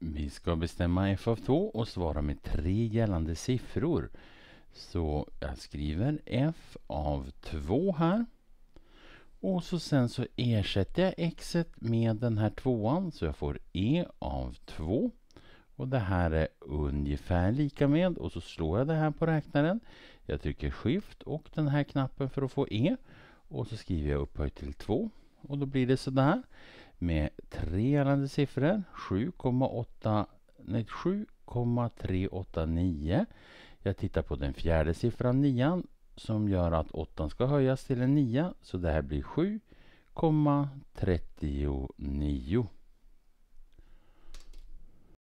Vi ska bestämma f av 2 och svara med tre gällande siffror. Så jag skriver f av 2 här. Och så sen så ersätter jag x med den här tvåan så jag får e av 2. Och det här är ungefär lika med och så slår jag det här på räknaren. Jag trycker skift och den här knappen för att få e. Och så skriver jag upphöjt till 2 och då blir det sådär med tre gällande siffror. 7,389. Jag tittar på den fjärde siffran, nian, som gör att åttan ska höjas till en nia. Så det här blir 7,39.